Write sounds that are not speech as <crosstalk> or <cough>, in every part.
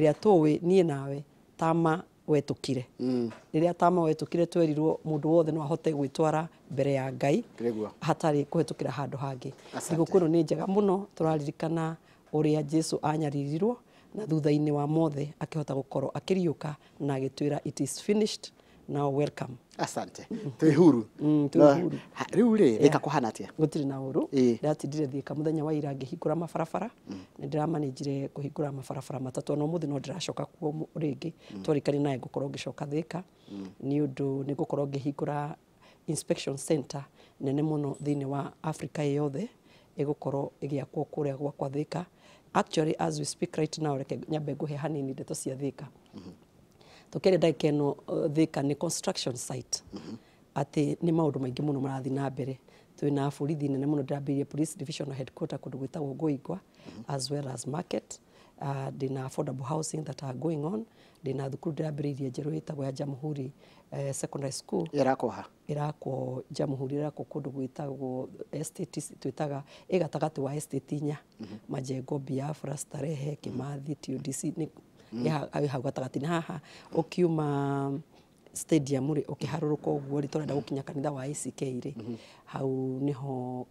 ĩrĩa towe nie nawe tama wetukire mm. rĩrĩa tama wetukire twerirwo mundu wothe no ahote gwitwara mbere ya ngai hatari kuhetukira handu hangi thigũkũ ni nĩ njega mũno tũraririkana ũrĩa jesu anyaririrwo na thutha-inĩ wa mothe akihota gũkorwo akiriuka na agitwira it is finished na welcome asante twi huru mm, twi huru riu ri thika kuhana atia gutiri na uru ndatindire thika muthenya wa ira ngihingura mabarabara mm. ni ndiramanijire kuhingura mabarabara matatu no muthi no ndiracoka kuo ringi mm. twarikari naye ngukorwo ngicoka thika mm. ni undu ni ngukorwo ngihingura inspection center nene muno thiini wa Africa yothe igukorwo igiakwo kuria gwakwa thika actually as we speak right now reke nyambe nguhe hanini ndeto cia thika mm -hmm tukere ndagika keno uh, thika nĩ construction site mm-hmm. ati ni maũndũ maingi muno marathi na mbere twina borithi nene muno ndĩrambĩrĩirie police divisional headquarter kũndũ gwĩtagwo ngoigwa mm-hmm. as well as market uh, ndĩna affordable housing that are going on ndĩna thukuru ndĩrambĩrĩirie njerũ ĩtagwo ya jamhuri uh, secondary school ĩrakwo ha ĩrakwo jamhuri ĩrakwo kũndũ gwĩtagwo estate twĩtaga ĩ gatagatĩ wa estate nya mm mm-hmm. majengo biafra starehe kimathi tudc Mm. ya hau gatagati na haha ukiuma stadium rä å kä harå rå ka å guo rä tå renda gå kinya kanitha wa ACK rä mm-hmm. hau nä ho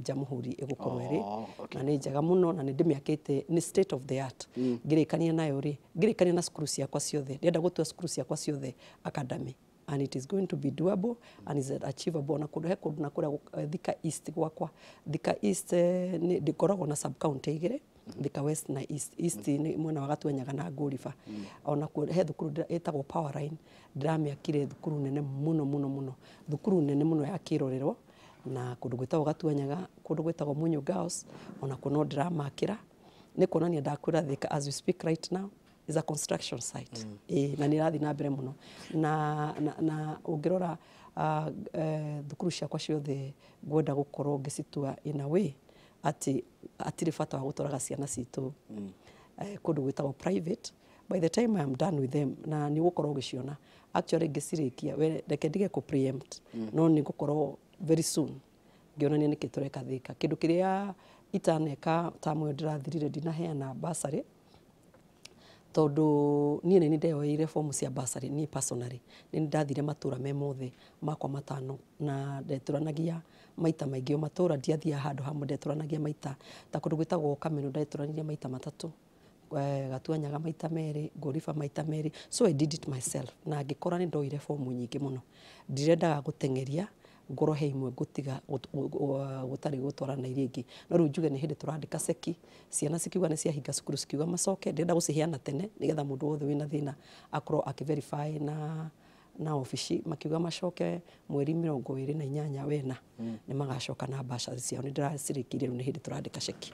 njamå uh, uh, hå ri ä gå korwo oh, ärä na nä njega må no na nä ndä mä akä te nä state of the art mm. ngä rä kania nayo rä ngä rä kania na cukuru ciakwa ciothe ndärenda gå tua cukuru ciakwa ciothe akadami and it is going to be doable and is achievable na kundu he kundu na kuria uh, thika east gwakwa thika east eh, ni dikorogo na sub county igire thika west na east east mm. ni mwena wa Nyaga mm. na mm. ona ku he thukuru etago power line ya kire thukuru nene muno muno muno thukuru nene muno ya kirorero na kundu gwitagwo Nyaga kundu gwitagwo munyu girls ona kuo no ndiramakĩra nĩ kuonania ndakwĩra thika as we speak right now is a construction site mm. e, na nä ĩrathiĩ na mbere muno na, na, na ũngĩrora uh, uh, thukuru ciakwa ciothe ngwenda gũkorwo ngĩcitua in a way ati atirĩ bata wa gũtwaraga ciana citũ mm. eh, kundu gwĩtagwo private by the time i am done with them na ni ũgũkorwo gishiona actually we reke ndige ku preempt mm. no ni ngũkorwo very soon ngĩonania ni tũreka thika kindu kiria itaneka tamwe ĩyo dinahe na basarĩ tondå nie ni ndeoeire fomu cia basari ni personally ni ndathire matura me mothe makwa matano na ndeturanagia maita maingi matå matura ndiathia handå hamwe ndeturanagia maita ta kundu gwitagwo kameno ndeturanirie maita matatu eh, gatuanyaga maita meri ngoriba maita meri so i did it myself na ngikorwo ni ndoire fomu nyingi muno ndirendaga gutengeria ngoro he imwe ngutiga gutari gutwarana iria ingi no riu njuge ni hindi turandika ceki ciana cikiuga ni ciahinga cukuru cikiuga macoke ndenda guciheana tene nigetha mundu wothe wina thina akorwo akiverify na na ofici makiuga macoke mweri mirongo iri na inyanya wena mm. ni magacoka na mbaca ciao ni ndiracirikiire riu ni hindi turandika ceki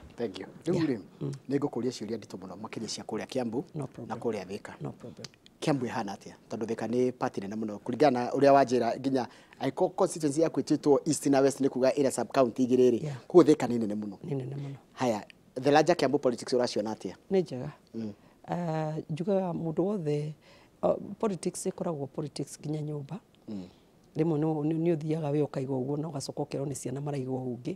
riu ri hmm. ni ngukuria ciuria nditå må makiria cia kuria rä a na kå rä a problem. Kiambu ihana atia tondu Thika ni party nene muno kuringana uria wajira nginya aiko constituency ya ititwo east na west ni kuga ira sub county igiri ri yeah. kuo Thika ni nene muno ni nene muno haya the larger Kiambu politics uraciona atia ni njega mm. uh, ah, juga mundu wothe uh, politics ikoragwo politics nginya nyumba mm ni, nĩ ũthiaga wĩ ũkaigua ũguo na ũgacoka ũkerwo nĩ ciana maraigua ũngĩ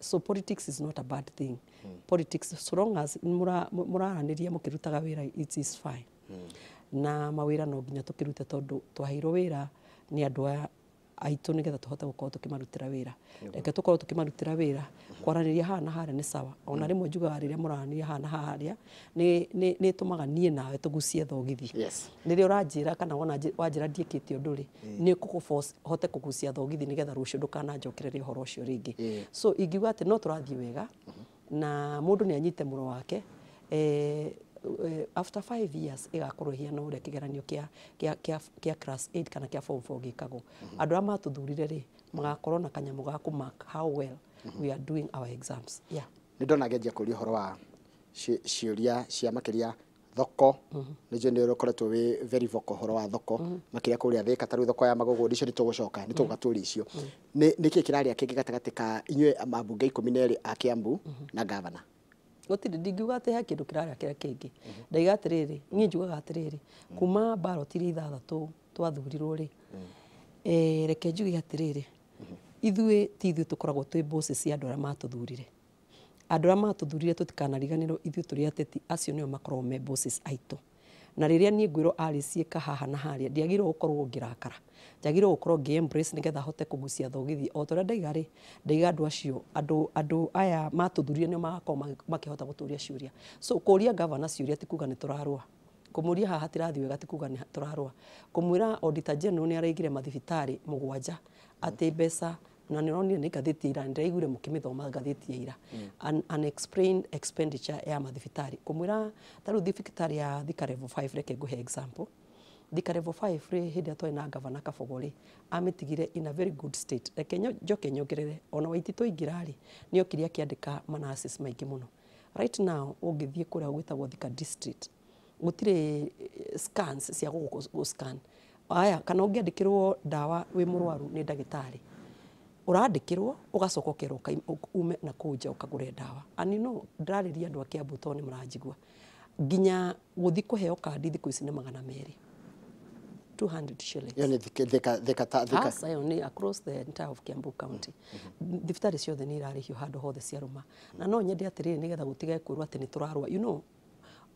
so politics is not a bad thing mm. politics so long as mura mura mũraranĩria mũkĩrutaga wĩra it is fine mm na mawira no nginya tukirute tondu twaheirwo wira ni andu aya aitu getha tuhote gukorwo tukimarutira wira reke tukorwo tukimarutira wira kwaraniria haha na haria ni sawa ona mm-hmm. rimwe njugaga riria muraraniria haha na haria ni tumaga nie nawe tugucie thogithi riria uranjira kana wona wanjĩra ndiĩkĩte ũndũ rĩ mm. nĩ hote kugucia thogithi ni nigetha rũciũ ndũkananjokererie uhoro ucio ringi so ingiuga ati no tũrathiĩ wega mm-hmm. na mundu ni anyite muro wake eh, uh, after five years igakuruhia no ria kigeranio kia kia kia kia class 8 kana kia form 4 gikagwo mhm. andu a matuthurire ri magakorwo na kanyamu ga ku mark how well mhm. we are doing our exams yeah ni ndona ngenjia kuria horo wa ciuria cia makiria thoko nä mhm. njå nä å koretwo very vocal horo wa thoko makä ria kå rä thoko ya magogo ndicio nä tå gå coka nä tå gatå rä icio nä kä kä rarä a kä ngä gatagatä na ngavana gutire ndingiuga atä he kä ndå kä rarä a kä kä ngä ndaiga atä rä rä niä njugaga atä rä rä kuma mbaroti irä ithathatå twathurirwo rä mm. eh, reke njuge atä rä rä ithuä ti ithuä tå koragwo twä cia andå arä a matå thurire andå arä a matå thurire tå tikanariganä rwo ithuä tå rä ateti acio nä makoragwo me aitå na riria nie ngwirwo ka haha na harĩa ndiagĩrĩirwo gũkorwo ngĩrakara njagĩrĩirwo gukorwo ngi embrace nĩgetha hote kũgucia thogithi o torĩa ndaiga ri ndaiga andũ acio andu andu aya matũthurire nĩo magakorwo makĩhota guturia ciuria so kũria governor ciuria ti kuga nĩ tũrarũa kũmũria haha hatirathiĩ wega ti kuga nĩ tũrarũa kũmwĩra auditor general ni araigire mathibitari mugwanja ati besa na nä ronire nä ngathäti ira ndä raiguire må kä mä thoma ngathäti ya ira mm. an, unexplained expenditure ya mathibitarä kå mwä ra tarä u thibitarä ya thika 5 reke ngå he example dikarevo 5 rä hä ndä ä twarä na ngavana kabogo rä amä tigire in a very good state reke njoke nyongerere ona waiti tå ingä ra rä nä okire akä andä ka manacis maingä må no right now å ngä thiä kå rä a gwä tagwo thika district gå tirä eh, scans cia gå gå scan aya kana å ngä andä kä rwo ndawa wä må rwaru nä ndagä tarä urandikirwo ugacoka ukerwo ume na kuja ukagure dawa ani no ndirariria andu a kiambu to ni murajigwa nginya guthi kuheo kadi thiku ici ni magana meri 200 shillings yani thika thika thika hasa yo ni across the entire of Kiambu county mm-hmm. thibitarĩ ciothe ni irarĩhio handũ hothe ciarũma na no nyende atirĩrĩ nigetha gũtige kwĩrwo ati ni turarwa you know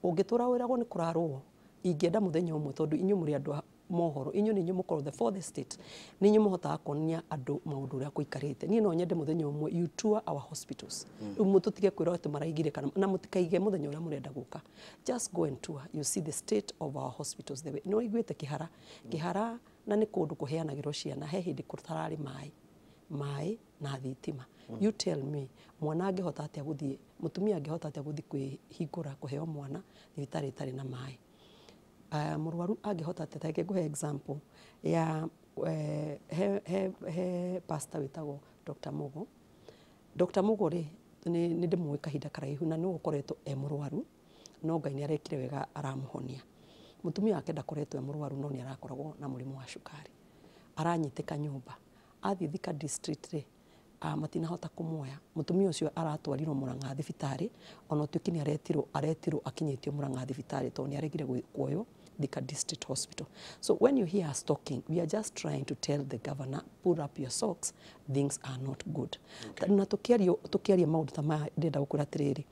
ũngĩtũra wĩragwo ni kurarwo ingienda mũthenya ũmwe tondu inyuĩ mũrĩ andũ mohoro inyo ni mukorwo the fourth state ni nyu muhotaga kuonia andu maundu uria guikarite ni no nyende muthenya umwe you tour our hospitals mututige mm. kwira ati maraigire kana na mutikaige muthenya uria murenda guka just go and tour you see the state of our hospitals the way no iguite kihara kihara na ni kundu kuheanagirwo ciana he hindi kutarari mai mai na thitima mm. you tell me mwana angihota atia guthie mutumia angihota atia guthie kwihingura kuheo mwana thibitari itari na mai Eh, murwaru angihota atĩ tarĩngĩ ngũhe example ya eh, he he he pastor wĩtagwo Dr. Mugo Dr. Mugo rĩ nĩ ndĩmũĩ kahinda karaihu na nĩwe ũkoretwo e mũrwaru no Ngai nĩ arekire wega aramũhonia mũtumia wake ndakoretwo e mũrwaru no nĩ arakoragwo na mũrimũ wa cukari aranyitĩka nyũmba athiĩ thika district rĩ matinahota kũmuoya mũtumia ũcio aratwarirwo mũrang'a thibitarĩ ona ũtuĩke nĩ aretirwo aretirwo akinyetio muranga thibitari to ni aregire kuoywo Thika District Hospital. So when you hear us talking, we are just trying to tell the governor, pull up your socks, things are not good. Okay. Na tukiaria maundu ta maya ndenda gukura tiriri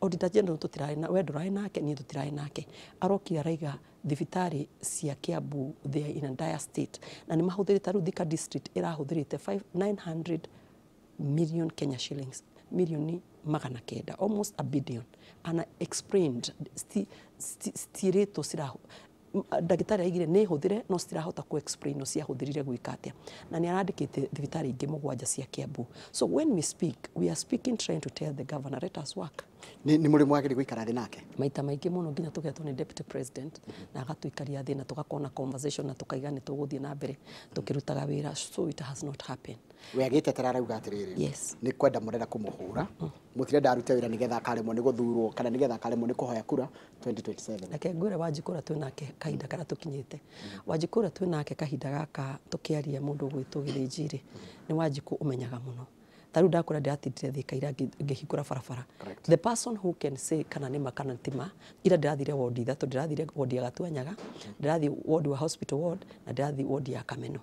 auditor general tutirari na we ndurari nake ni tutirari nake arokire araiga thibitari cia Kiambu they are in a dire state na ni mahuthirite riu Thika district irahuthirite 900 million Kenya shillings milioni magana kenda almost a billion ana explained ciirĩtwo cirahu ndagĩtarĩ aigire nĩ hũthĩre no citirahota ku explain no ciahũthĩrire gwĩka atĩa na nĩ arandĩkĩte thibitarĩ ingĩ mũgwanja cia Kiambu so when we speak we are speaking trying to tell the governor let us work ni ni murimu mwagiri guikara thi nake maita maingi muno nginya tugetwo ni deputy president mm -hmm. na agatuikaria thi na tukakona conversation na tukaiga ni tuguthie na mbere tukirutaga wira so it has not happened we agite uga atiriri yes. ni kwenda murenda kumuhura mutirenda mm -hmm. arute wira nigetha akaremwo ni guthurwo kana nigetha akaremwo ni kuhoya kura 2027 reke wajikura wanjikura twinake kahinda kara tukinyite mm -hmm. wanjikura twinake kahinda gaka tukiaria mundu gwitwo githinjiri ni wajiku umenyaga muno taru ndakora ndiratindire thika ira ngihingura barabara the person who can say kana nima kana ntima ira ndirathire ward ithatu ndirathire ward ya gatuanyaga mhm. ndirathi ward wa hospital ward na ndirathi ward ya kameno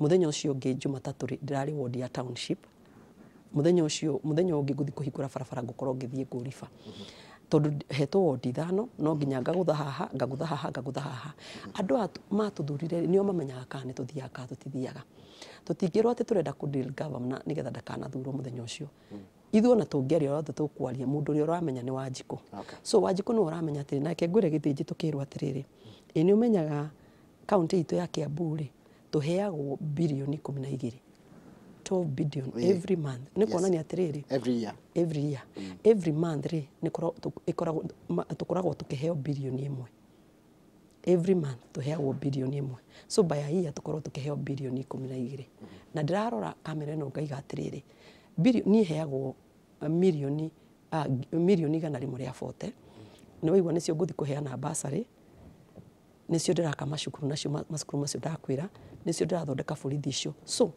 muthenya mhm. ucio ungi jumatatu ndirari ward ya township muthenya ucio muthenya ungi nguthi kuhingura barabara ngukorwo ngithie nguriba mhm. tondu hetwo wondi ithano no nginya ngagutha haha ngagutha haha ngagutha haha andu aya matuthurire nio mamenyaga kana nituthiaga kana tutithiaga tutingirwo atä tå renda nĩgetha ndakanathurwo må thuro å ucio ithuĩ ona tũngĩaria rothe tũkwaria mũndũ ũrĩa ũramenya nĩ wanjikũ okay. so wanjikũ nĩ uramenya atĩrĩ nake ngwĩre gĩthĩnji tũkĩrwo atĩrĩrĩ ĩ nĩ ũmenyaga kaũntĩ itũ ya kĩambu rĩ tũheagwo birioni ikũmi na igĩrĩ 12 billion yeah. every month nĩ kuonania yes. atĩrĩrĩ every year every year mm. every month ri ni rĩ tũkoragwo tũkĩheo birioni ĩmwe every month tuheagwo birioni ĩmwe so by a year tukorwo tukĩheo birioni ikũmi na igĩrĩ na ndĩrarora kamera ĩno ngaiga atĩrĩrĩ niĩ heagwo mirioni ah, mirioni igana rĩmwe rĩa bote nĩ waigua nĩcio ngũthi kũheana basarĩ nĩcio ndĩraka macukuru nacio macukuru macio ndakwĩra nĩcio ndĩrathondeka borithi icio so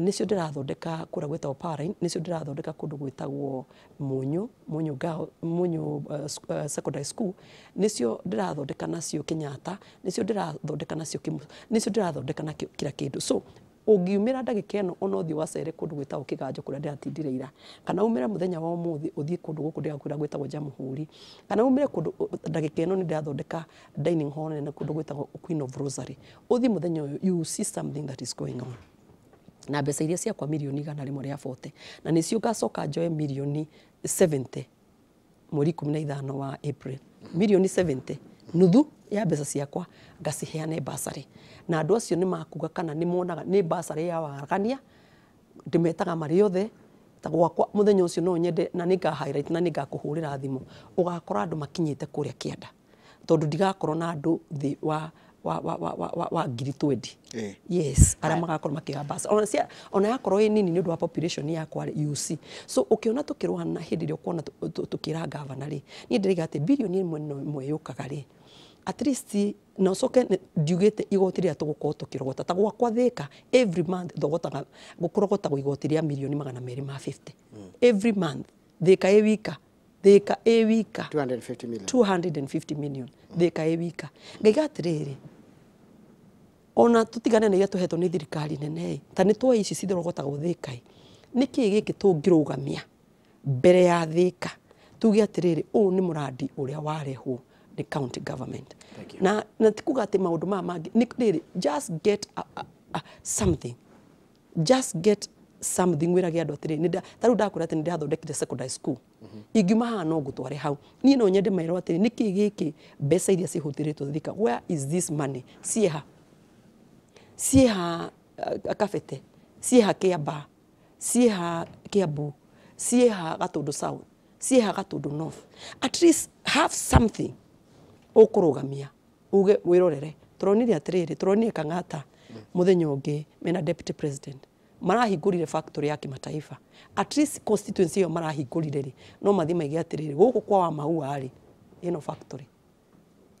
nicio ndirathondeka kura gwita opara nicio ndirathondeka kundu gwitagwo munyu munyu ga munyu uh, uh, secondary school nicio ndirathondeka nacio kinyata nicio ndirathondeka nacio kimu nicio ndirathondeka na kira kindu so ungiumira ndagika ĩno ona ũthiĩ wacere kundu gwĩtagwo kĩganjo kũrĩa ndĩratindire ira kana umĩre muthenya wa ũmũthĩ ũthiĩ kũndũ gũkũ ndĩrakwĩra gwĩtagwo jamuhuri kana umĩre kundu ndagika ĩno nĩ dining hall na kundu gwĩtagwo queen of rosary ũthiĩ muthenya ũyũ you see something that is going on na mbeca iria ciakwa milioni igana rimwe rĩa bote na nĩcio ngacoka njoe milioni 70 mweri ikumi na ithano wa april milioni 70 nuthu ya mbeca ciakwa ngaciheane basarĩ na andũ acio ni makuga kana ni monaga ni basarĩ ya waragania ndĩmetaga marĩ othe gwakwa mũthenya ucio no nyende na ni ga highlight na nĩ ngakũhũrĩra thimũ ũgakora andũ makinyĩte kũrĩa kĩanda tondũ ndigakorwo na andũ thi wa wa wa wa wa wa ngiri twendi eh. yes arä a magakorwo makioya basa ona cia ona yakorwo ä nini nä å ndå wa population yakwa UC so å kä ona tå kä rå hä ndä ä rä a å kuona tå kä ra ngavana rä niä ndä raiga atä birioni ä mwe mwe yå kaga rä at least na ucoke ndiugite igoti rä rä a tå gå korwo tå kä rogota ta gwakwa thä ka every month thogotaga gå kå rogotagwo igoti rä a mirioni magana merä ma 50 mm. every month thä ka ä wika thika ä wika 250 million, 250 million. thika ä wika ngaiga atä rä rä ona tå tigane na iria tå hetwo nä thirikari nene ta nä twa ici cithorogotagwo thä kai nä kä gä kä tå ngä rå gamia mbere ya thä ka tuge atä rä rä å yå warehwo nä county government na, na tikuga atä maå ndå maya mangä just get a, a, a, something just get something wä andå atä tarä u ndakwä atä nä ndärathondekire secondary school ingiuma haha no gutware hau niä no nyende mairo atä nä kä gä kä mbeca iria cihå rä two thika where is this money cieha cieha uh, kabete cieha kä amba cieha kä ambu cieha gatå south cieha gatå north at least have something å kå rå gamia uge wä rorere tå ronire atä rä rä tå ronire kang'ata må thenya å ngä mena deputy president marahingurire factory ya kimataifa at least constituency yo marahingurire ri no mathi maige atiriri guku kwa wa maua ri ino factory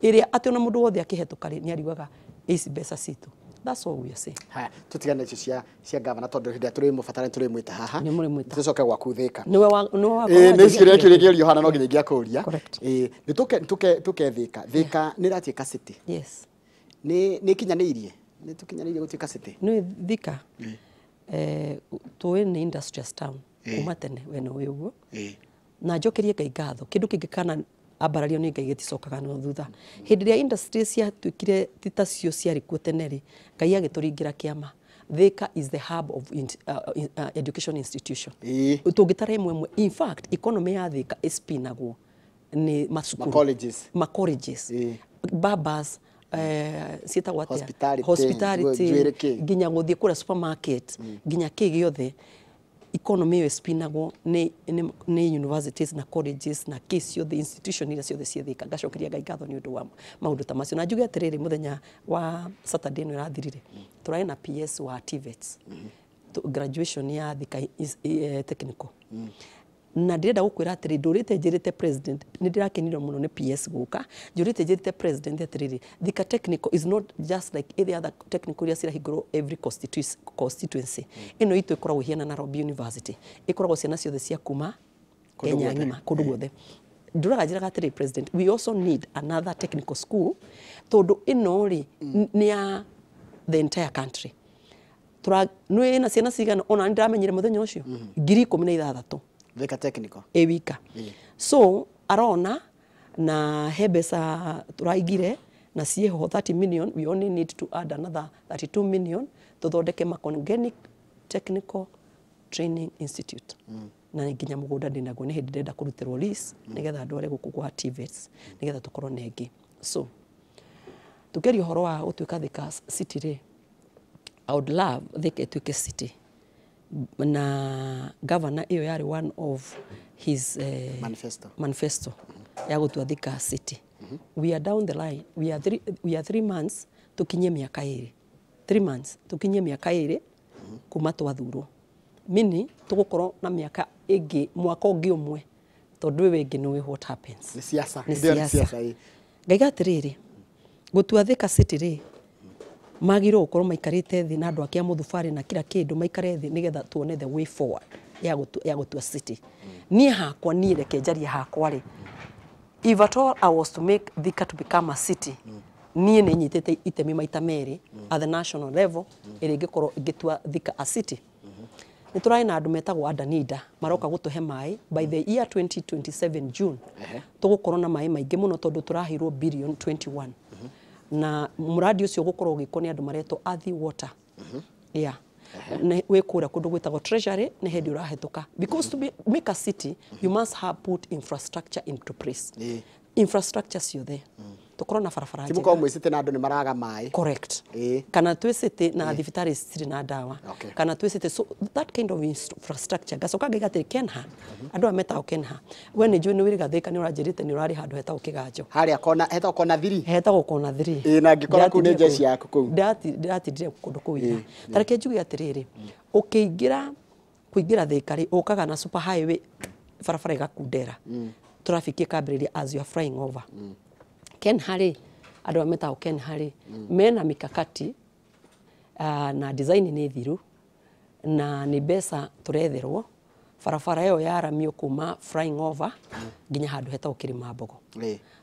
iria ati ona mundu wothe akihetuka ri ni ariugaga is besa citu that's all we are saying ha tutigana icio cia cia gavana tondu hindi mu mubatara turi mwita haha ni muri mwita tucoke kuthika ni we wa ni wa eh ni ciria kiri kire yohana no nginya ngiakuria eh ni tuke tuke tuke thika thika ni rati ka city yes ni ni kinyaniirie ni tukinyaniirie gutika city ni thika mm. Eh, tuä nä industries town eh. kuma tene wena wä guo eh. na njokerie ngai ngatho kä ndå kä ngä kana ambarario nä ngai gä ticokaga no thutha hä ndä ä rä ciatuä ti ta cio ciarä kuo tene ngai agä tå ringä ra kä Thika is the hub of in, uh, uh, education institution. Eh. Tugitara imwe imwe. In fact, economy ya Thika is pinagwo ni masukuru. Ma colleges. Ma Babas ciĩtagwo atĩa hospitality nginya gũthiĩ kũrĩa supermarket mm. nginya kĩ gĩothe economy spinago ĩcipinagwo nĩ universities na colleges na kĩ the institution iria sio the thika ngacokeria ngai ngatho nĩ ũndũ wa maũndũ ta macio na njuge atĩrĩrĩ mũthenya wa saturday no ĩrathirire turai na ps wa tvets mm-hmm. graduation ya the eh, technical mm na ndirenda gukwira atiri ndurite njirite president ni ndirakenirwo muno ni PS guka njurite njirite president atiriri thika technical is not just like any other technical ya sira higro every constituency constituency hmm. ino itu ikoragwo hiana na robi University ikora ikoragwo ciana ciothe cia kuma Kenya ng'ima kundu hmm. guothe ndoraga njĩraga atĩrĩ president we also need another technical school tondũ ĩno rĩ hmm. ni ya the entire country tura nĩ na ciana cigana ona nĩ ndĩramenyire mũthenya ũcio ngiri ikũmi na ithathatũ Veka technical. Ewika. Yeah. So arona na he mbeca turaigire na ciĩho 30 million we only need to add another 32 million to tuthondeke makongenic technical training institute mm. na nginya mugunda ndinaguo nä hä ndä ndenda kå rutä rwo nä getha andå arä gå kå gwa nä getha tå so tukeri keria å horo wa gå thika city re. i would love thika ä tuä city na governor iyo yari one of his uh, manifesto, manifesto ya gutua Thika city mm -hmm. we are down the line we are three, we are three months tukinye miaka iri three months tukinye miaka iri mm -hmm. kuma twathurwo mini tugukorwo na miaka ingi mwaka ungi umwe tondu we ngi we what happens ni siasa ni siasa ngaiga tiriri gutua Thika city ri magĩrĩirwo gũkorwo maikarite thi na andũ ake a mũthubarĩ na kira kindu maikare thi nigetha tuone the way forward ya gũtua, ya gũtua city niĩ hakwa ni reke njarie hakwa ri if at all I was to make Thika to become a city ni nĩ nyitete itemi maita meri at the national level ĩrĩa ingĩkorwo ingĩtua Thika a city ni turai na andå metagwo andaninda maroka gå tå he maä by the year 2027 june tå gå na mai maingä må no tondå tå raheirwo billion 21 na muradi ucio gukorwo giko ni andu maretwo athi water mm-hmm. yeah wä kå rä a kå ndå gwä tagwo nä hä ndä because to be, make a city you mm-hmm. must have put infrastructure into place infrastructure sio there mm tukorwo na barabara njega timuko mwicite na andu ni maraga mai correct e. kana twicite na e. thibitari citiri na dawa okay. kana twicite so that kind of infrastructure gacoka ngaiga atiri kenha mm -hmm. andu a metago kenha we ni njui ni wiriga thika ni uranjirite ni urari handu hetagwo kiganjo haria kona heta kona thiri hetagwo kona thiri e, na ngikora kuu ni jeshi yaku kuu ndatindire kundu kuu ira tareke njuge atiriri ukiingira kuingira thikari ukaga na super highway barabara igakundera mm. traffic ikambiriria as you are flying over mm. Ken Harry andå a metagwo Ken Harry mena mikakati uh, na design nä thiru na nä mbeca tå retherwo barabara ä yo yaramio kuma flying over nginya handå hetagwo kä rä ma mbogo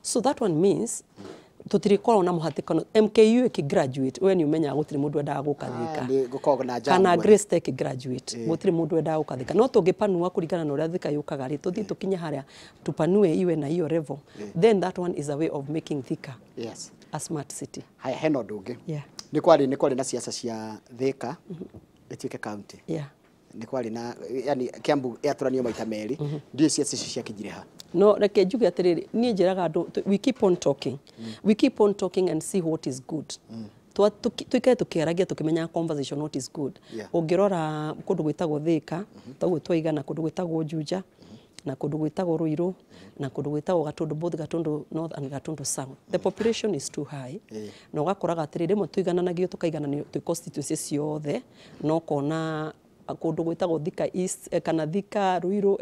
so that one means mm tutirikorwo na muhatikano MKU graduate we ni umenyaga gutiri mundu endaga gukathika ah, kana Grace Tech graduate eh. gutiri mundu endaga gukathika no tungipanua kuringana na uria thika yukaga ri tuthii eh. tukinye haria tupanue iwe na iyo revo eh. then that one is a way of making thika yes a smart city haya hena undu ungi yeah. ni kwari ni kwari na siasa cia thika mm-hmm. ituike county yeah nä kwarä na yani kiambu ambu yatå ranio maita merä ndirä mhm. cia cici ciakinyire ha no reke njuge atä rä rä niä njä we keep on talking mm. we keep on talking and see what is good mm tuikare tukiaragia tukimenya conversation what is good yeah. ungirora kundu gwitagwo thika mm-hmm. toguo twaigana kundu gwitagwo juja mm-hmm. na kundu gwitagwo ruiru mm-hmm. na kundu gwitagwo gatundu both gatundu north and gatundu south the population is too high yeah. na ugakoraga atiriri rimwe tuigananagio tukaigananio twi constituency ciothe na ukona kundu gwitagwo thika east eh, kana thika ruiru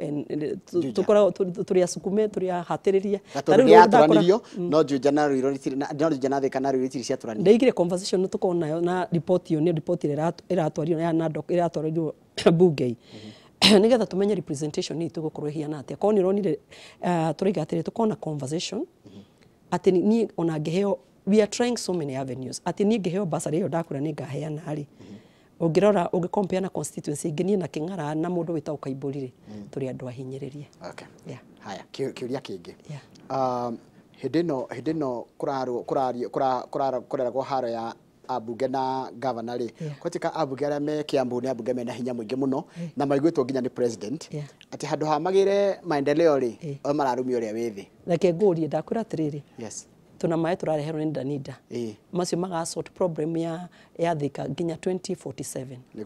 tukoragwo turi asukume turi ahatiririe tarĩu no juja na ruiru no juja na thika na ruiru itiri ciaturanire ndaigire conversation ni tukoragwo nayo na report iyo ni report iratwarirwo ya NADOC iratwarirwo <coughs> bugei mm-hmm. <coughs> nigetha tumenye representation ni tugukorwo hiana atia korwo ni uronire eh, turaiga atiri tukona conversation mm-hmm. ati ni ona ngiheo we are trying so many avenues ati ni ngiheo basari iyo dakura ni ngaheana ri mm -hmm ungirora ungicompare na constituency ingi na king'ara na mundu wita kaimburi-ri mm. turi andu ahinyiririe okay. yeah. haya kiuria kingi yeah. um, hindi ino hindi ino kuraragwo haro ya abunge na gavana rä yeah. kwatika abunge arä a me kiambu ni nä abunge mena hinya mwingi muno na maiguätwo nginya ni president ati handu hamagire maendeleo ri o mararumi å ya a na kenguri ndakura tiriri yes tuna maä tå rareherwo nä danida e. macio magasort problem ya, ya thika nginya 2047 e,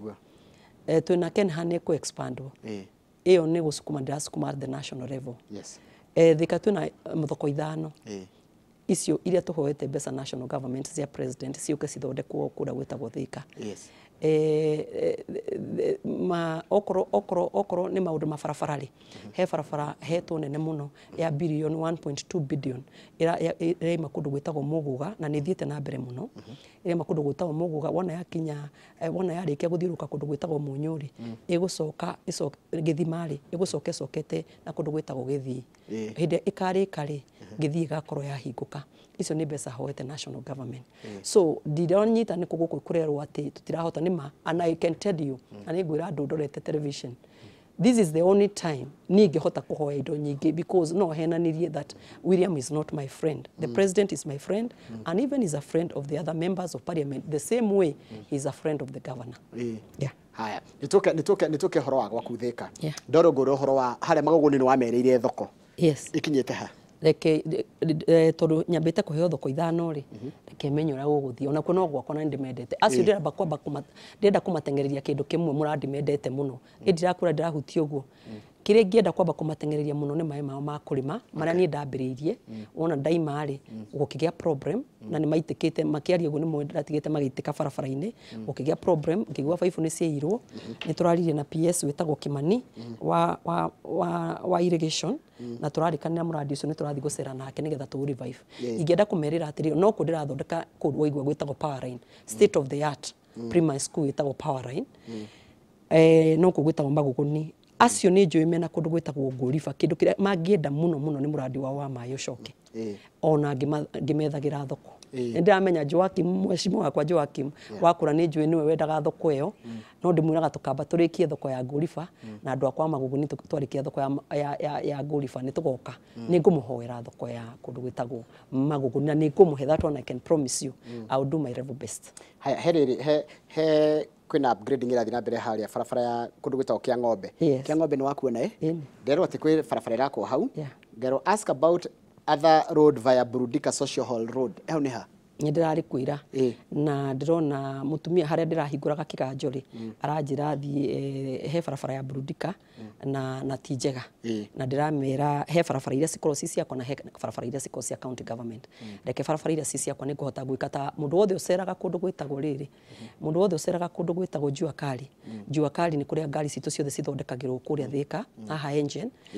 eh, na kenha nä kå expandwo ä yo nä gå sukuma ndärasukuma the national level yes. e, thika twina eh, må thoko ithano e icio iria hoete mbeca national government cia president ciuke cithondekwo kå rĩa gwĩtagwo thika yes. Eh, eh, eh, ma okro okro okro nä maå ndå mabarabara rä mhm. he barabara hetwo nene må no ya billion 1.2 billion ä raima kå ndå gwä tagwo må na nä thiä te na mbere må no mhm irema kundu gwitagwo muguga wona yakinya eh, wona ke guthiuruka kundu gwitagwo munyuri igucoka mm. githimari igucoka icokete na kundu gwitagwo githii hindi ikarika ri mm-hmm. githii igakorwo yahinguka icio nä mbeca hoete national government so ndiranyita nä kå gå kå kå rerwo atä tå tirahota nä ma and i can tell you mm. na nä ngwä ra andå ndorete television mm this is the only time ningihota kuhoya indo nyingi because no henanirie that William is not my friend the mm. president is my friend mm. and even is a friend of the other members of parliament the same way mm. is a friend of the governor e. yeah haya nitoke nitoke nitoke horo wa gwakuthika yeah. ndoro å horo wa haria magogoni ni wamereire thoko yes ikinyete ha reke eh, tondu nyambite kuheo thoko ithano ri mhm. reke menye uria guguthii ona kuo no gwakwa na ndimendete acio bakwa bakuma eh. ndenda kumatengereria kindu kimwe murandimendete muno i mm. ndirakura ndirahutia uguo mm kiria ngienda kwamba kumatengereria muno ni mai mao ma kurima maria ni ndambiriirie mm. wona ndaima ri mm. gukigia problem mm. na ni maitikite makiaria guo ni mo ndatigite magitika barabara-ini gukigia problem ngigua baibu ni ciairwo ni turaririe na PS wetagwo Kimani wa wa wa, wa irrigation na turarikanira muradi ucio ni turathi gucera nake nigetha tu revive ingienda kumerira atiri no ku ndirathondeka ku waigua gwitagwo power line state of the art primary school itagwo power line eh no ku gwitagwo maguguni acio ni njoi mena kundu ndå gwä tagwo ngåriba kä ndå muno rä a mangäenda må wa mayo å eh ona ngimethagira thoko nä ndäramenya joakim mwecimu wakwa joakim wakå ni njoi nä we wendaga thoko ä mm. no ndä mwä raga tå thoko ya ngoriba mm. na andå akwa magugu ni twarä thoko ya ya ya, tå goka mm. nä ngå må hoera thoko ya kundu ndå gwä tagwo na ni ngumuhe that one i can promise you i will do my level best he, he, he, he kwina upgrading irathi na mbere haria farafara ya kundu gwitagwo kia ng'ombe yes. kia ng'ombe ni wakuona eh ndero ati kwi barabara irakwo hau yeah. ask about other road via burudika social hall road ehau ni ha nä ndä kwä ra na ndä rona må tumia harä a ndä rahingå kä ganjo rä mm. aranjä eh, he barabara ya burudika mm. na, na ti njega na ndä ramera he barabara iria cikorwo ci ciakwa na he barabara iria cikorwo cia county government mm. reke barabara iria ci ciakwa nä ngå hota gwä ka ta må ndå wothe å ceraga kå ndå gwä tagwo rä rä må mm-hmm. ndå wothe å ceraga kå ndå gwä tagwo juakari juakari nä kå rä a ngari citå ciothe cithondekagä rwo kå rä a thä ka haha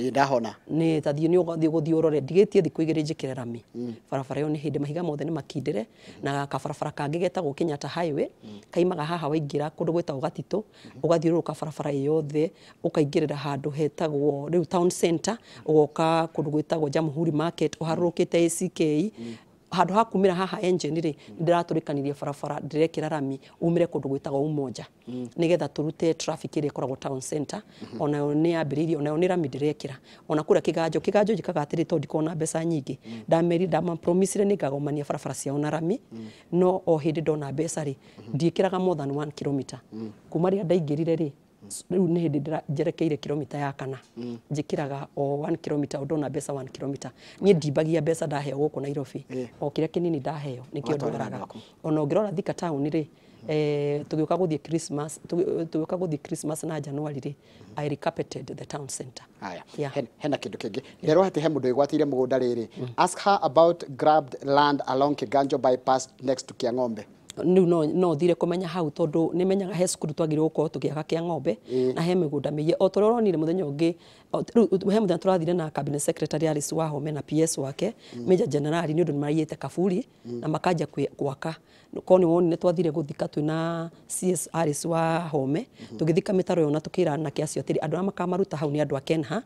ndahona nä tathiä nä å gå thiä å rore ndigä tie thikå igä rä njä kä re barabara ä yo nä hä ndä mahiga mothe nä makindä re na kabarabara kangä getagwo ta highway kaimaga haha waingä kå ndå gwätagwo gatitå å gathiå rå kabarabara ä yothe å kaingä rä ra handå hetagwo rä town center å goka kå ndå jamhuri market å harå rå kä ack handu ha kumira haha engine ri kanirie barabara ndirekira rami umire kundu gwitagwo umoja nigetha turute traffic ri koragwo town center ona ni irie ona ni rami ndirekira ona kura kiganjo kiganjo jikaga atiri to ndikona mbeca nyingi ndameri ndama promise ni ngagomania barabara cia ona rami no o hindi ndona mbeca ri ndiikiraga more than 1 km kuma ri ndaingirire ri riu ni hä ndä njerekeire kilomita ya kana njä kä raga o kiromita å ndona mbeca kiromita niä ndimbagia mbeca ndaheo gå kå nairobi o kä rä a kä nini ndaheo nä o ndoraga ona å ngä rora thika taåni rä tå gä å ka gå thiä tå gä å christmas na january rä i recapeted the town center hena kä ndå kä hati rerwo atä he må ndå wä gwatä ask her about grabbed land along kiganjo bypass next to kiangombe rä u no thire kå hau tondu nä menyaga he cukuru twagire rä gå tå ng'ombe mm. na he migunda miye nda mä iä o tå rä a ronire må thenya å ngä he må thenya tå rathire na arä wahome na ps wake mm. major general ni å ndå nä maraiyä te kaburi mm. na makanja gwaka korwo nä wonire twathire guthika thika twä na arä wahome tå gä thika mä taro yo na tå kä ra anake acio makamaruta hau ni andå a kenha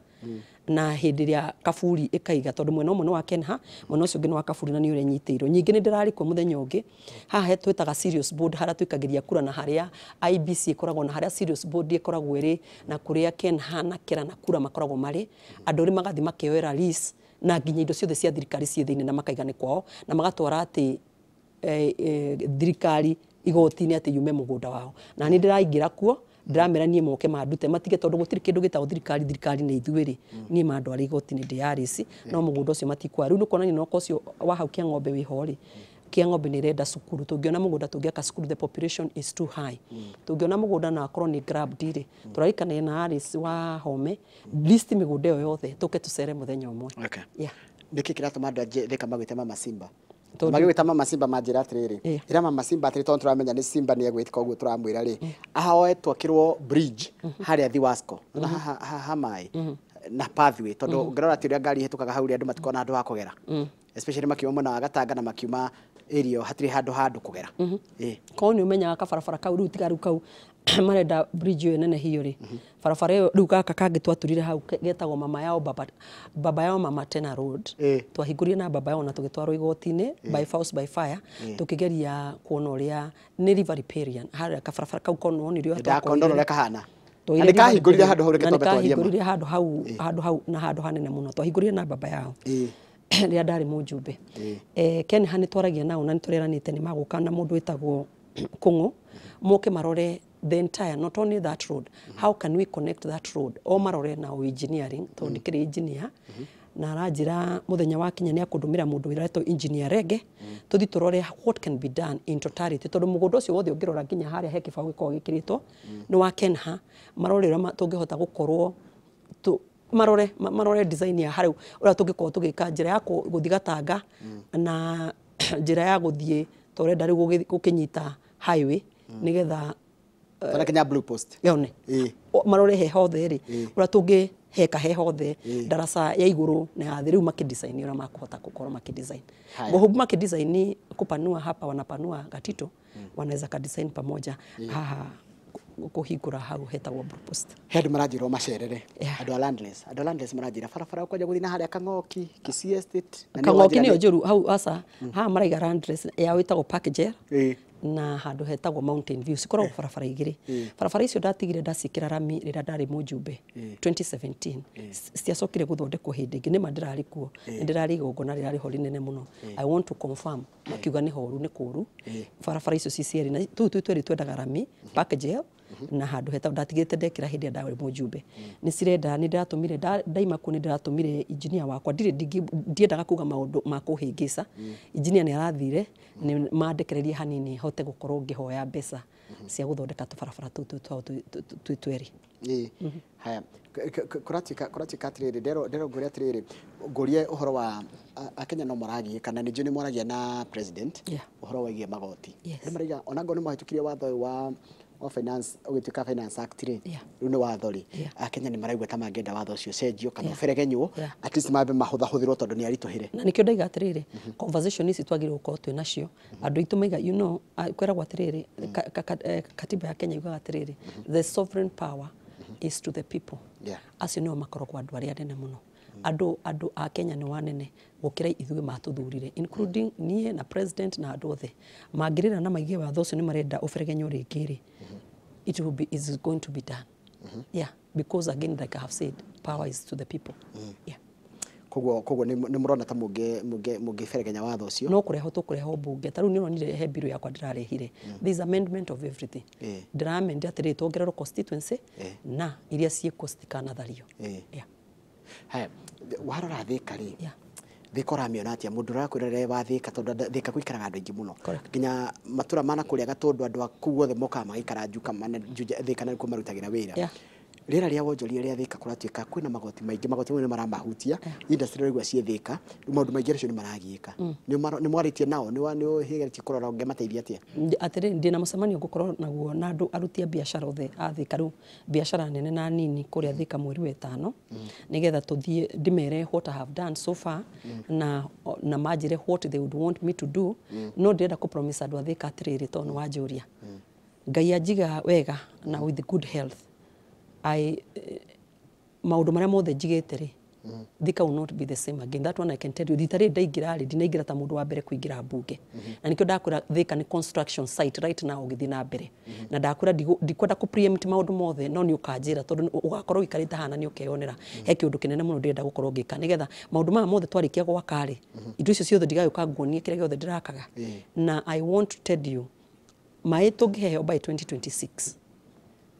na hindi ria kaburi ikaiga tondu mwena umwe ni wa kenha mwena ucio ngi ni wa kaburi na ni uria nyitiirwo nyingi ni ndirari kwa muthenya ungi ha haha twitaga serious board hara twikagiria kura na haria IBC ikoragwo na haria serious board ikoragwo iri na kuria kenha na kira na kura makoragwo mari andu ri magathi makeoera list na nginya indo ciothe cia thirikari ciĩ thĩinĩ na makaiga nĩ kwao na magatwara atĩ eh, eh, thirikari igotini ati yume mugunda wao na ni ndiraingira kuo ndiramera niä moke mandute matige tondå gå tirä kä ndå gä tagwo thirikari thirikari nä ithuä rä niä mandwara igoti nä ndä yarä ci no må gå nda å cio matikwa rä u nä kuonania noko å cio wa hau kä ng'ombe wä ho rä kä ng'ombe nä renda cukuru tångäona må gå nda tångäaka cukuru the population is too high tångäona må gå nda na akorwo nä grabbed rä tå rarikanä na aris wa home list mä gå nda ä yo yothe tå ke tå cere må thenya å mwe nä kä kä ratå ma andå a thä ka magwä te ma macimba magä ta mama simba manjä atä rä ä mama simba atä rä tondå tå ramenya nä simba nä egwä guo tå ramwä ra rä ahoe twakä rwo mhm. harä a thiwasco na mhm. haha maä mhm. na pathway tondå ngä rora tä å rä a tå kaga hau rä andå matikona handå wa kå gera especially makiuma mwena wa gatanga na makiuma irio hatirä handå handå kå gera koguo nä å menyaga kabarabara kau rä u u kau <clears throat> marenda bridge ĩyo nene hiyo ri mhm. barabara ĩyo rĩu gaka kangĩ twaturire hau getagwo mama yao baba, baba yao mama tena road eh. twahingũrire na baba yao na tũgĩtwarwo igotine by force by fire tukigeria kuona uria ni river riparian harĩa kabarabara kau kononirio ndakondorore kahana nĩkahingũrire handũ hau reka nĩkahingũrire handũ hau handũ hau na handũ hanene mũno twahingũrire na baba yao <clears throat> rĩrĩa ndarĩ eh ken hani twaragia nao na nĩ ni nĩ magũka na mundu wĩtagwo <clears throat> kũng'ũ mhm. moke marore the entire not only that road mm -hmm. how can we connect that road omarore na engineering tondu mm -hmm. kiri engineer mm -hmm. na aranjira muthenya wa kinya ni akundumira mundu wiretwo engineer rege mm -hmm. tuthi turore what can be done in totality tondu mugundo ucio wothe ungirora nginya haria he kibao gikoragwo gikiritwo mm -hmm. ni wa kenha marore ura tungihota gukorwo marore marore design ya hariu ura tungikorwo tugika njira ya guthigatanga mm. na <clears throat> njira ya guthie turenda riu gukinyita highway mm. nigetha kana eh, kenya blue post yone eh. marore he hothe ri eh. ura tungi heka he hothe darasa ya iguru na ya thiru maki design ura makuhota kukorwo maki design bohubu maki design kupanua hapa wanapanua gatito hmm. wanaweza ka design pamoja haha kuhingura hau hetagwo post he andå maranjä macerere andå a andå a maranjä barabara kwanja gå thiä na harä kangoki ah. kisi estate kangoki nä yo njå ru hau asa haha maraiga yao ä tagwo na handu hetagwo Mountain View cikoragwo eh. barabara igiri eh. barabara icio ndatigire ndacikira rami rä rä a ndarä må njumbe 2017 ciacokire gå thondekwo hä ndä ingä nä ma ndä rarä kuo eh. nä ndä rarä igongona rä rarä ho rä muno i want to confirm makiuga ni horu nä kåru barabara icio cicierä na tu u twä twerä twendaga rami jail mhm. mhm. na handå heta ndatigä te ndekira hä ndä ä ndawe må njumbe nä cirenda nä ndä ratå mire ndaima kuo nä ndä ratå mire injinia wakwa ndiendaga kuga maå ndå ma kå hä ngä arathire mandä kererie hanini hote gukorwo ngihoya mbeca mhm. cia guthondeka tubarabara tu twi tweri mhm. haya kuratuika kuratuika atiriri dero dero nguria atiriri ngurie uhoro wa akenya no moragia kana ni ni moragia na president uhoro waigie magoti ni maraiga onango ni mahitukirie watho wa wa finance ugituika finance act ri yeah. ni watho ri yeah. akenya ah, ni maraigua ta mangenda watho ucio cenjio kana uberegenywo yeah. at least mambe mahuthahuthirwo tondu ni aritũhĩre na nĩkĩo ndaiga atiriri mhm. conversation ici twagĩrĩirwo gũkorwo twĩ nacio mhm. andu -hmm. maiga you know ah, kwĩragwo atĩrĩrĩ mhm. eh, katiba ya kenya yugaga atiriri the sovereign power is to the people acio nĩo makoragwo andũ arĩa anene muno andå andå a kenya nä wanene gukira ithuĩ matũthurire including niĩ na president na andũ othe mangĩrĩra na maigie watho ũcio nĩ marenda ũberegenyo rĩngĩ rĩ it will be, is going to be done mm -hmm. yeah because again like i have said power is to the people mm -hmm. yeah koguo koguo nä må rona ta må ngä beregenya watho å cio no kå reho tå kå reho mbunge tarä u nä ronire he mbirå yakwa ndä rarehire ndä raamende atä rä constituency eh. na iria ciä kå citikanatherio eh. yeah warora thä ka rä thä ka å ona atä må ndå å rakwä rorere wa thä ka tondå thä ka gå ikaraga andå aingä må no nginya matå ra mana kå rä aga tondå andå akuu othe mokaga magaikara njuka thä ka nä kuo marutagä ra wä ra rera ria a wonjoria rä a thä ka magoti maingi magoti mau nä maramahutia eh. indastri rä gua ciä thä ka maå ndå maingä rä nä mm. nao ni hgeretie kå rora nge mateithia atä atä ndi na må cemanio ngå korwo naguo na andå arutia biashara the athika ru biashara nene na nini kå rä mweri wa ätano mm. nä getha tå thiä what I have done so far mm. na na majire what they would want me to do no ndä renda promise andå a thä ka atä rä rä tondå ngai anjiga wega na with good health Eh, maundu maria mothe jigete ri they can not be the same again that one i can tell you rita rä ndaingä ndinaingä ta må wa mbere kå ingä mhm. na nä kä o ndakwä construction site right now å na mbere mhm. na ndakwä ndikwenda kå preempt maå mothe no nä å kanjä ra tondå hana nä å mhm. he kä å ndå kä nene må no ndä renda mothe twarä kia gwakarä indo icio ciothe ndigagä å ka nguonie kä a na i want to tell you maä tå by 2026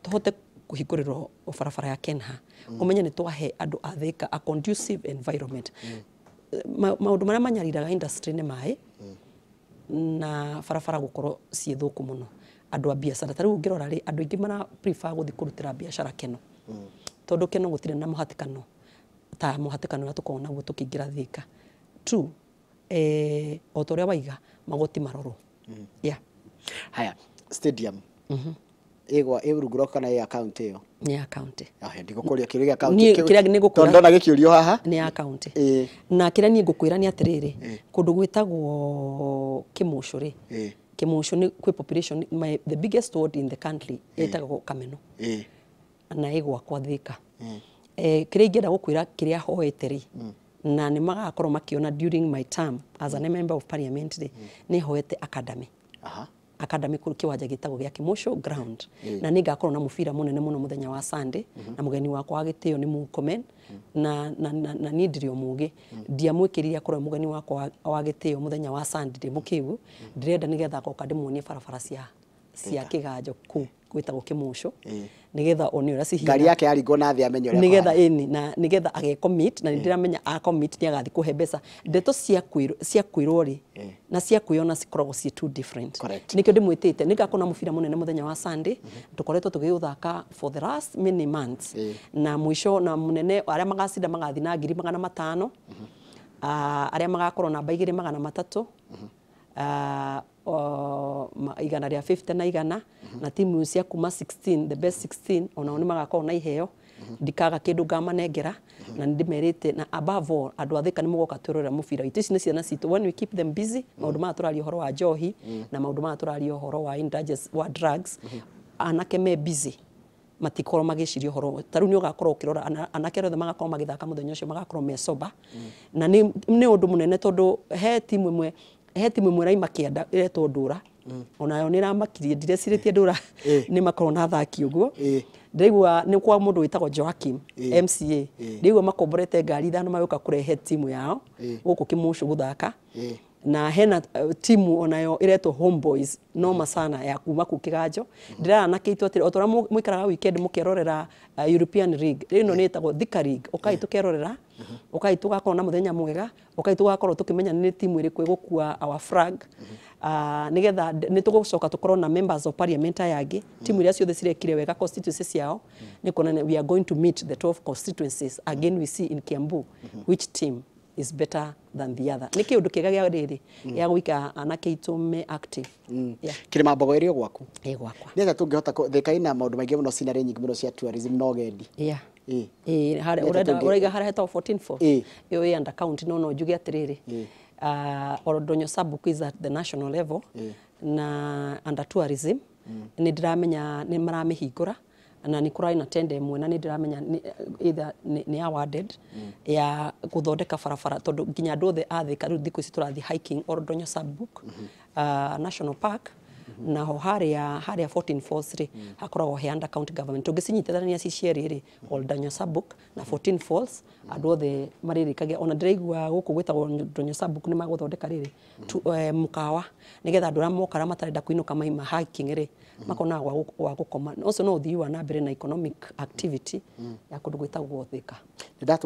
tå kuhinguriro barabara ya Kenha umenye ni twahe andu a Thika a conducive environment maundu maria manyariraga industry ni mai na barabara gukorwo ciä thå kå må no andå a biacara tarä u ngä rora rä andå aingä mara gå thiä kå biacara keno tondå keno gå na må hatikano ta må hatikano å rä a tå koragwo naguo tå kä ingä ra thä eh, o ta å rä a waiga magoti marorwo mm. haya stadium mm -hmm igwa igurugura kana ya account iyo ni account ah ahe ndigukuria kiria account kiria nigukura tondu ndona gikiurio haha ni account eh na kiria ni ngukwira ni atiriri kundu gwitagwo kimucuri eh kimucu ni kwi population my, the biggest ward in the country itagwo kameno eh na igwa kwa thika eh kiria ingienda gukwira kiria hoete ri na ni magakorwo makiona during my term as a member of parliament ni hoete academy aha academy kuri kiwanja gitagwo gya kimusho ground mm -hmm. na nigakorwo na mufira munene muno muthenya wa sunday mm -hmm. na mugeni wakwa agitio ni mukomen mm -hmm. na na, na, na ni ndirio muge mm -hmm. ndiamwikiriria kurwa mugeni wakwa agitio muthenya wa sunday ndimukigu mm-hmm. ndirenda nigetha goka ndimuonie barabara cia cia kiganjo kuu gwitagwo kimuco nigetha oni ura sihi ngari yake ari gona thia menyo ura nigetha ini na nigetha age commit na ndira menya a commit ni agathi kuhe mbeca ndeto cia kuiro cia kuiro ri na cia kuiona cikoragwo si two different nikio ndimwitite ningakona mufira munene muthenya wa sunday mhm. tukoretwo tugiuthaka for the last many months na mwisho na munene aria magacinda magathi na ngiri magana matano mhm. ah, aria magakorwo namba igiri magana matatu mhm. ah, igana rĩa 50 na igana na timu cia kuma 16 the best 16 onao nĩ magakorwo na iheo ndikaga kindu ngamanengera na ndimerite na above all andu athika ni mugoka twirore mubira witu ici ni ciana citu when we keep them busy maundu maya turaria uhoro wa njohi na maundu maya turaria uhoro wa indulgence wa drugs anake me busy matikorwo magĩciria ũhoro ta rĩu nĩ ũgakorwo ũkĩrora anake othe magakorwo magĩthaka mũthenya ũcio magakorwo me soba na nĩ ũndũ mũnene tondũ he timu mwe heti mwe imwe raima kienda iretwo ndura mm. onayo nä ramakirie ndirecirie tie ndå ra <laughs> nä makorwo na thaki å guo ndiraigua nä kwa må ndå wä tagwo joakim mca ndiraigua makomborete ngari ithano magä å ka kå rehe timu yao gå kå kä må gå thaka na hena uh, timu onayo iretwo homeboys no masana ya kuma ku kiganjo ndirara mm -hmm. na kitwa atiri otora mwikaraga weekend mukerorera uh, European League rino ni itagwo Thika League ukai tukerorera mm -hmm. ukai tugakorwo na muthenya mwega ukai tugakorwo tukimenya ni timu iriku igukua our flag mm -hmm. uh, nigetha ni tugucoka tukorwo na members of parliament yangi mm-hmm. timu iria ciothe cirekire wega constituencies yao mm-hmm. ni kuonania we are going to meet the 12 constituencies again we see in Kiambu mm-hmm. which team is better than the other nä kä å ndå kä ya gä rä rä gä a mm. gå ika anake itå me kä rä ma mbogo ä rä å gwaku ä gwakwa nä atä tå ngä hota thä ka ina maå ndå maingä må no cinarä nyingä no cia tourism na å gendi å raiga harä yo ä njuge atä ah, rä rä orodonyo sabuku is at the national level na under tourism mm. nä ndä ramenya nä maramä hingå ra na nä kå rarä na tende ä mwe na nä ndä ramenya nä awarded mm. ya gå thondeka barabara tondå nginya andå othe athä ka rä thikå ici tå rathiä hiking orodonyo subbook mm national park Mm -hmm. naho harĩa harĩa 14 falls rĩ mm -hmm. hakoragwo heanda county government tũngĩcinyitithania ci cierĩ rĩ mm. Oldonyo Sabuk na 14 mm. falls mm -hmm. andũ othe marĩrĩkagia ona ndĩraigua gũkũ gwĩtagwo Oldonyo Sabuk nĩ magũthondeka rĩrĩ eh, mũkawa nĩgetha andũ arĩa moka mokara matarenda kũinũka maima hiking rĩ makona wa gukoma also no uthii wa nambere na economic activity mm. ya kundu gwitagwo thika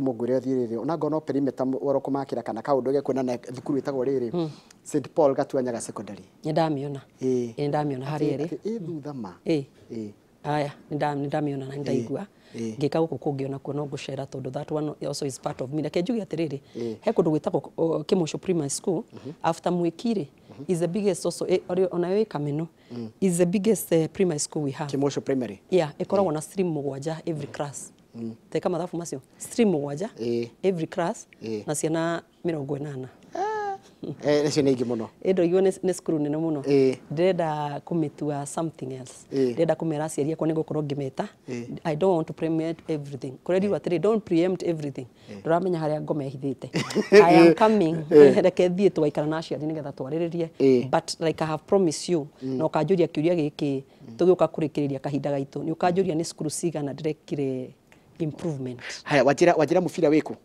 mugure thiri ri ona ngono perimeter woro kumakira kana kaundu ge kwena na thukuru itagwo riri hmm. St Paul gatuanyaga secondary ndamiona eh ndamiona hari ri eh thutha ma eh eh aya ndam ndamiona na ndaigua ngika gå kå kå ngä ona no ngå cera that one also is part of me na njuge atiriri he kå ndå gwä tagwo kä må cå after mwä -hmm. is the biggest also eh, on ikameno mm. is the biggest uh, primary school we have Kimosho primary yeah ikoragwo mm. na stream mugwanja every mm. class mm. teka mathabu masio. stream mugwanja eh. every class eh. na ciana mirongo inana eh icio nĩ ingĩ yone ĩndoigua nĩ cukuru nene eh ndĩrenda kumetua something else ndĩrenda kũmera aciari akwa nĩ gũkorwo ngĩmeta i don't want to preempt everything kuredi kũrerirwo atĩrĩ don't preempt everything haria ngome hithite <laughs> i am coming reke thiĩ tũgaikara na aciari nĩgetha twarĩrĩrie but like i have promised you no kajuria kiuria giki tugiuka kurikiriria kahinda gaitu ni ukajuria ni nĩ siga na ndĩrekire improvement haya wajira wajira mufira weko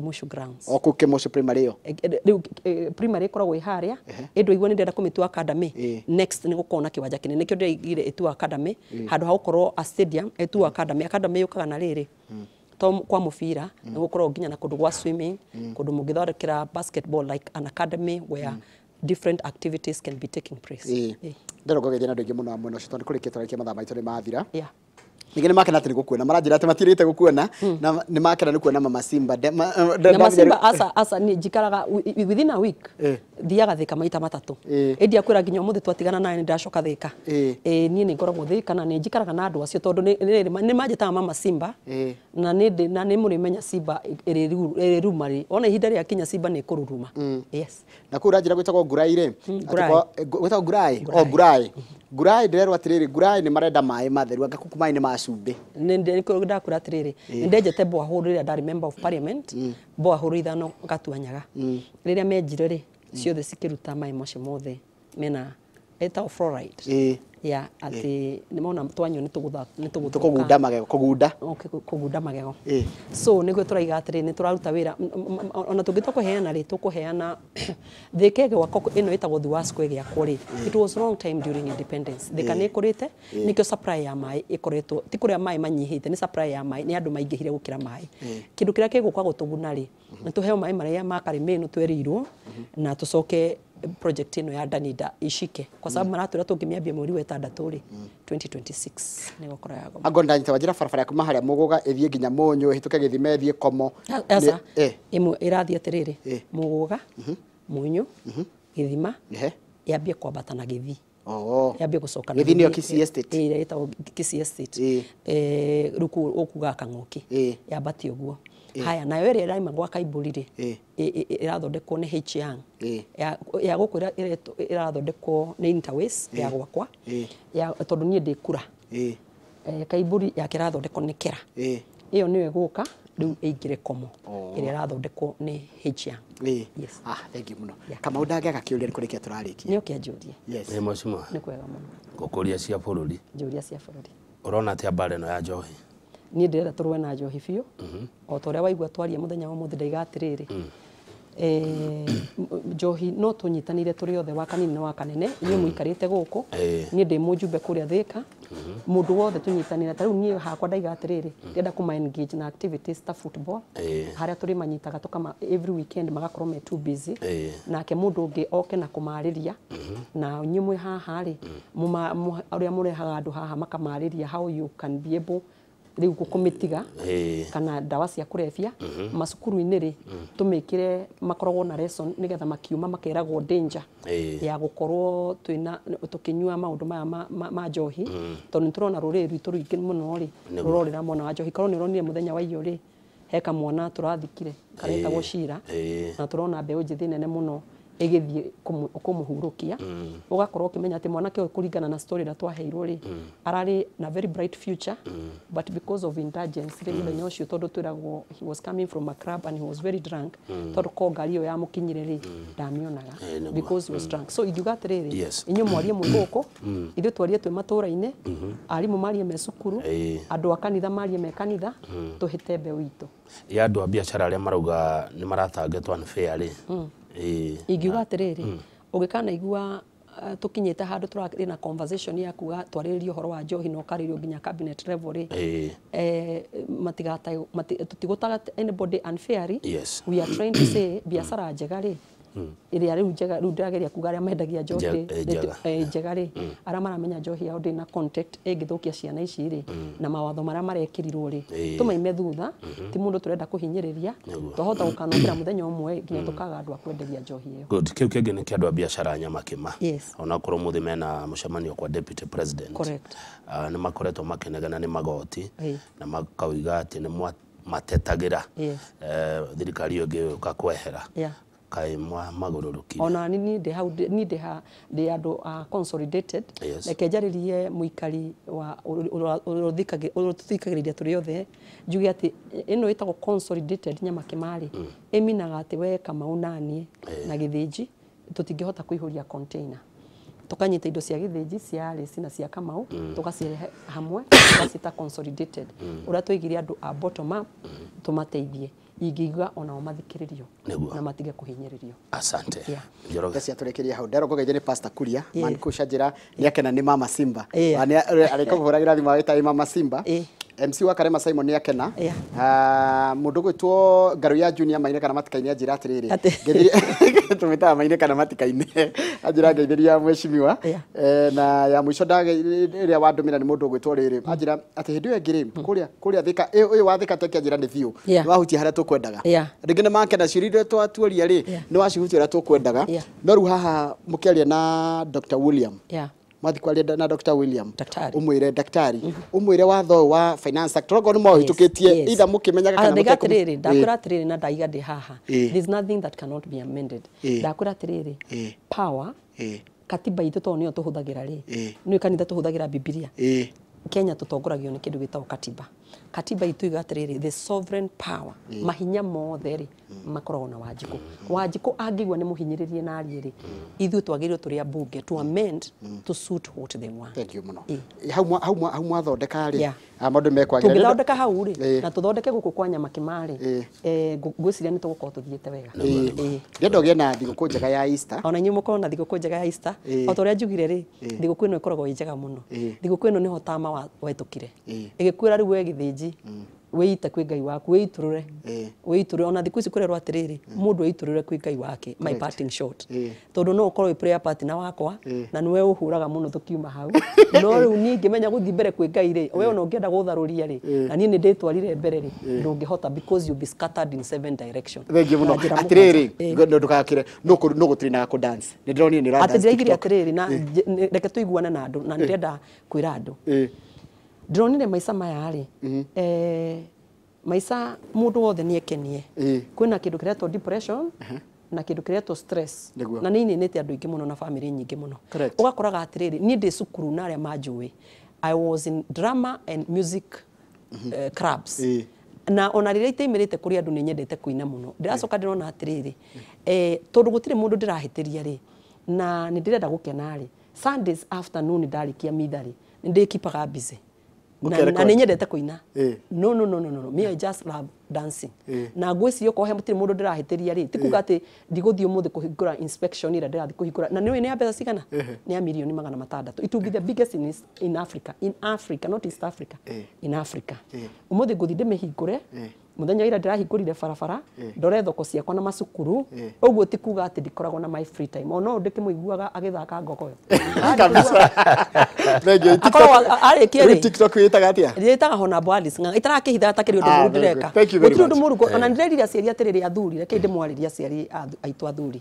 kimushu grounds oku kimushu primary yo eh, eh, riu eh, primary koragwo i haria indu igwa ni ndenda kumitua academy next ni gukona kiwanja kinene kio ndigire itua academy handu ha gukorwo a stadium itua academy academy yukaga na riri hmm. to kwa mubira mm. gukorwo nginya na kundu gwa swimming mm. kundu mungithondekera basketball like an academy where hmm. different activities can be taking place ndä rå ngagä thia na andå aingä må no amwe na cio tondå nä kå rä kä tå raikia mathaa maitå nä mathira ningä nä hmm. makena atä nä gå kuona maranjä ra atä matirä te gå kuona na nä makena nä kuona mama simba uh, njikaraga within a week eh. thiaga thä dheka maita matatå ändi eh. akwä ra nginya må thä twatigana naye nä ndacoka thä ka eh. niä nä ngoragwo thä ka na nä njikaraga na andå acio ni, nä manjätaga mama simba na na må rä menya simba ere rumarä ona hidari ya kinya simba ni nä kå Yes. na kå u ranjä ra gwä tagwo gurai. rä gwä gurai. ngurai o ngurai gurai ndĩrerwo atirĩrĩ ngurai nĩ marenda maĩ matheru anga kuku maĩ nĩ ma cumbĩ ndakũra atirĩrĩ nĩ ndenjete borehole rĩrĩa ndarĩ member of parliament borehole ithano ngatua nyaga rĩrĩa menjire rĩ ciothe cikĩruta mai macio mothe mena eta fluoride ya eh. atä nä mona twanyua ni tå kågunda magego kågunda magego eh. so nä guo tå raiga ni rä nä tå raruta wä ona tå ngä twa kå heana rä tå kå heana <coughs> thä ka gwako ä no ä tagwo thiwasco gäakwo eh. it was wrong time during independence thä ka nä kå rä te nä supply ya maä ä ti kå rä a maä manyihä supply ya maä nä andå maingä hire gå kä ra maä kä ndå kä rä a kä gå ka gå tå guna rä mm-hmm. tå heo maä makarä mä no twerirwo mm-hmm. na tå coke project ino ya Danida ishike kwa sababu mm. mara ngimia bia mweri wa itandatu ri 2026 mm. ni gukora yago agonda nyita wajira barabara kuma haria muguga ithie nginya munyu hituke githime ithie komo asa esa imwe irathie atiriri muguga munyu mhm. mhm. githima kwa kwambata na githii Oh. oh. ya yambie kusoka githii niyo kisi Estate ĩrĩa ĩtagwo kisi Estate eh ruku ukuga kang'ũki yambatie ũguo Eh. haya nayo ĩrĩa ĩraima gwa kaibũri rĩ eh. ĩrathondekwo nĩ h young eh. ya gũkũ ĩrathondekwo rathondekwo interways ya gwakwa tondå niä ndä kura ri yake rathondekwo nä kera ĩyo nĩyo ĩgũka rĩu ĩingĩre komo oh. ĩrĩa ĩrathondekwo nĩ hia ah, muno kamau ndangĩaga kĩũria nĩ kũrĩkia tũrarĩkia nĩ ũke njũrie nä kwega mũno ngũkũria cia bũrũri njũria cia rona ũrona atĩa mbara ĩno ya njohi ni ndirenda turwe na njohi biå mhm. o ta å rä waigua twaria muthenya wa muthe ndaiga atä mm. rä njohi no tunyitanire turi othe wa kanini na wa kanene ni muikarite ikarä ni ndi kå niä ndä mundu wothe tå nyitanire ta rä u hakwa ndaiga atä mm. ndenda kå engage na activities ta football haria turi manyitaga tå kama every weekend magakorwo me too busy nake må ndå å oke na kumariria mhm. na nyuä mwä mm. haha ri å rä murehaga andu rehaga andå haha makamarä how you can be able riu gukumitiga kana ndawa cia rebia mhm. macukuru-inä rä mhm. tå mä kä re makoragwo na nä getha makiuma makeragwo danger ya gukorwo nyua maå maundu maya ma njohi rwitå mhm. niturona må rwitu rwingi muno ri ra mwana wa njohi korwo ni uronire muthenya wa iyo ri mwana tå turathikire karetagwo cira na turona njä thä nene muno igithie kumuhurukia mm. ugakorwo ukimenya ati mwanake kuringana na story na twaheirwo ri mm. arari na very bright future mm. but because of indulgence ri muthenya mm. ucio tondu twiragwo he was coming from a club and he was very drunk tondu ko ngari iyo yamukinyire ri ndamionaga because he was drunk so ingiuga atiriri yes. inyu mwarie mwi guku ithu twarie twi matura-ini mm-hmm. arimu marie me cukuru andu a kanitha marie me kanitha tuhite mbeu itu ya andu a biacara aria marauga ni maratangatwo unfairly Eh, ingiuga atä rä rä å turarä na conversation ya kinyä te handå wa njohi na yakuga twarä cabinet level å eh, wa njohi na anybody unfairly yes. we are trying to say mm. biacara njega iria mm. riu njega riu ndirageria kuga aria mendagia njohi eh, njega eh, ri mm. aria maramenya njohi yao ndina contact ingithukia eh, ciana ici ri mm. na mawatho maria marekirirwo ri tumaime thutha mm-hmm. ti mundu turenda kuhinyiriria twahota gukanungira muthenya umwe nginya tukaga andu akwenderia njohi iyo good kiu kingi ni kia andu a biacara nyamakima ona korwo muthi mena mucemanio kwa deputy president correct uh, ah, ni makoretwo makinegena ni magoti na makauga ati ni matetagira yes. uh, thirikari iyo ngi yuka kwehera kai mwa rå ona ni ni de hau ni de ha de ado a consolidated reke njarä rie muikari wa urothikage rå thikagä rä othe juge ati ino no ä consolidated nyamakä marä mm. ä minaga atä we kamau naniä na gä tutingihota kuihuria tå tingä hota kå ihå container tukanyita indo cia githinji cia rĩci na cia kamau mm. tugacirehe hamwe <coughs> tugacita consolidated mm. uria andu a bottom up mm. tumateithie ingiuga onao mathikiririo na matige kuhinyiririo asante yeah. njoroge basi aturekeria hau ndero ngoga ni pastor kuria yeah. man kusha jira yeah. ni akena ni mama simba yeah. arikobuhuragira thimu wa mama simba yeah. MC wa Karema Simon nä akena ah, må ndå gwä two ngarå ya junior maine kana matikaine anjä ra atä <laughs> tumita maine kana matikaine anjä ra ngeithä ria na ya må ico ä rä a wandå mä ra nä må ndå gwä two rä rä anjä ra atä hä ndä ä yo ä ngä rä yå mm. wa thä ka tekanjä ra nä biå harä a tå kwendaga rä ngä nä makena ciå rirä twatuoria nä wacihutia a tå kwendaga no haha må na Dr. William yeah mathi kwaria na Dr. William umwire daktari mhm. umwire watho wa finance sector ogo ni mohitukitie either mukimenyaga kana muteku ndatiriri eh. ndakura tiriri na ndaiga ndi haha eh. there is nothing that cannot be amended eh. ndakura tiriri power katiba itå to nä yo tå hå thagä kanitha tå hå bibilia kenya tå tongoragio nä kä ndå gä katiba katiba itu iga atiriri the sovereign power mm. mahinya mothe ri mm. makoragwo na wanjiku mm. wanjiku angigwa ni muhinyiririe na ari ri mm. ithu twagirirwo turi abunge to mm. amend mm. to suit what they want thank you muno hau hau hau mwathondeka ri maundu mekwagirira tungithondeka hau ri na tuthondeke guku kwa nyama kimari eh gwiciria ni tugukorwo tuthiite wega ndienda ugie na thiguku njega ya Easter ona nyu mukorwo na thiguku njega ya Easter o ta uria njugire ri thiguku ino ikoragwo injega muno muno thiguku ino ni hotama wetukire igikwira ri riu athĩnji mm. wĩite kwĩ ngai waku wĩitũrũre wĩitũrũre ona thikũ ici kũrerwo atĩrĩrĩ mm. mũndũ wĩitũrũre kwĩ ngai wake my parting shot tondũ no ũkorwo wĩ prayer partner wakwa na nĩwe ũhũraga mũno kiuma hau <laughs> no rĩu niĩ ngĩmenya gũthiĩ mbere kwĩ ngai rĩ we ona ũngĩenda gũtharũria rĩ na niĩ nĩ ndĩtwarire mbere rĩ ndũngĩhota because you'll be scattered in seven direction thengiũ mũno atĩrĩrĩ ndũgakĩre no gũtirĩ na kũ dance nĩ ndĩronire nĩ ũra atĩ ndĩraigire atĩrĩrĩ na reke tũiguane na andũ na nĩndĩrenda kwĩra andũ ndironire maica maya rĩ maica mm-hmm. eh, ndå wothe nä ekenie kwä na kä ndå kä retwo na kä ndå kä retwo na nä ininä te andå aingä må no na bamä nyingä må no å gakoraga atä rä niä ndä cukuru na arä a manjå i was in drama and music mm-hmm. eh, clubs na ona rä rä a itaimä rä te kå rä andå nä nyendete kå ina må no ndä racoka ndä rona atä rä rä eh, tondå gå tirä må ndå ndä rahä rä na nä ndä renda gå sundays afternoon ndarä kia mitha nä ndä kipaga mbice na nä nyendete kå ina no no no no no me I just love dancing na ngwĩciria okorwo he mũtirĩ mũndũ ndĩrahĩtĩria rĩ tikuga atĩ ndigũthiĩ ũmũthĩ kũhingũra inspection ĩrĩa ndĩrathiĩ kũhingũra na nĩũĩ nĩ ya mbeca cigana nĩ ya mirioni magana matandatũ it will be the biggest in, in Africa in Africa not East Africa in Africa ũmũthĩ ngũthiĩ ndĩmĩhingũre muthenya ira ndirahingurire barabara ndore thoko ciakwa na macukuru uguo ti kuga ati ndikoragwo na my free time <laughs> <laughs> ah, ona ndu kimuiguaga agithaka ngogoyo kabisa nenge tiktok tiktok yitaga atia yitaga hona bwalis nga itara ta takiri undu muru ndireka gutiri undu muru ona ndirerire aciari atiriri athuri reke ndimwarĩrie aciari aitu athuri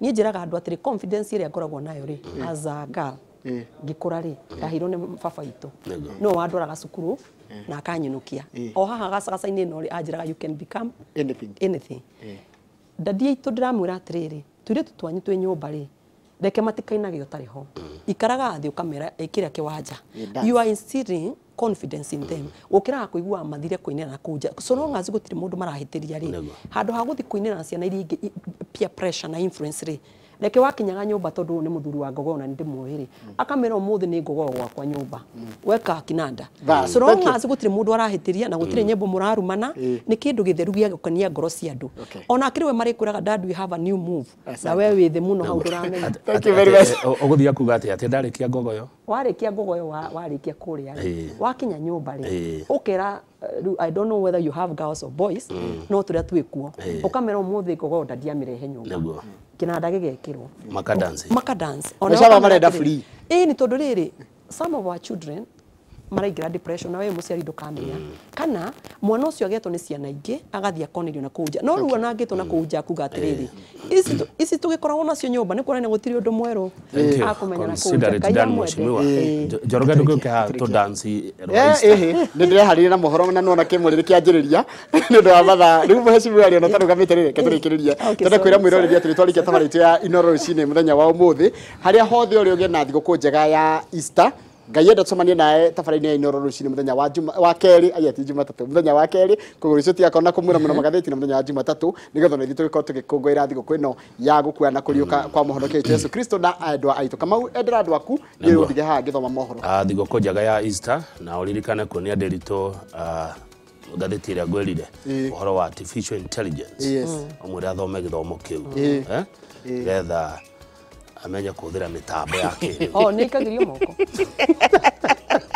niĩ njiraga andu atiri confidence ĩrĩa ngoragwo nayo ri as a girl ngikura ri ndaheirwo nĩ baba witũ nĩwe wandwaraga cukuru Eh. na akanyinukia eh. o haha gacagaca-inä no rä anjäraga you can become anything, anything. Eh. ndadia itå ndä ramwä ra atä rä rä tuirä tu twanyu twä nyå mba rä reke matikainage å ho mm. ikaraga thä å kamera kä rä a kä wanja you are instilling confidence in them ukiraga mm. kuigua mathire kuinira na kunja so long as gutirä må ndå marahä tä ria rä handå ha gå thiä kuinä na ciana iria ingä peer pressure na influence rä reke wakinyaga nyumba tondu ni muthuri wa ngogo na ndimuwi ri akamera umuthi ni ngogo kwa nyumba weka kinanda so long as gutire mundu arahitiria na gutire mm. nyimbo murarumana mm. ni kindu githeru gia gukania ngoro cia andu ona akiriwe marikuraga dad we have a new move na we wi the muno hau nduramenya thank you very much uguthia kuga ati ati ndarikia ngogoyo warikia ngogoyo warikia kuria wakinya nyumba ri ukera uh, I don't know whether you have girls or boys mm. no turia twikuo ukamera umuthi ngogo ndadiamirehe nyumba kinanda gigekirwo makadansi makadansi ona marenda free ii ni tondu riri some of our children maraingira depression na we muciari ndukamenya mm. kana mwana ucio agetwo ni ciana ingi agathii akonerio na kuja no ruo na ngitwo eh. na kuja kuga atiriri ici tugikoragwo nacio nyumba ni kuonania gutiri undu mweru akumenya na kunja njoroge nduguke ha tu dance ni ndireharire na mohoro na nona kimuriri kianjiriria <laughs> ni undu wa mathaa riu muhecimu ari ona tarugamite riri ke turikiriria tende kwira mwiroreri atiri twarikia tabarito ya inoro rucini muthenya wa umuthi haria hothe uri ugie na thiguku njega ya Easter ngai enda tumanie nae tabarä-inä ya inoro rå cinä må thenya wa kerä aiati jumatatå må thenya wa kerä koguo rä cio tigakorwo na kå mwä ra må no magathäti na må thenya wa jumatatå nä getha naithi tå gä korwo tå gä kå ngå ä ra thigå kå ä no ya gå kua na kå riå kwa må hono jesu kristo na endwa aitå kamau endera andå aku nä rå ndige haha ngä thoma mohoro ah, thigå kå njega ya easter na å ririkane kuonia nderitå ah, ngathäti ä rä a ngwärire å horo wa artificial intelligence å mwä athome gä thomo kä u eh? getha amenye kuthira mitambo ya oh, kiri o nikagirio moko <laughs>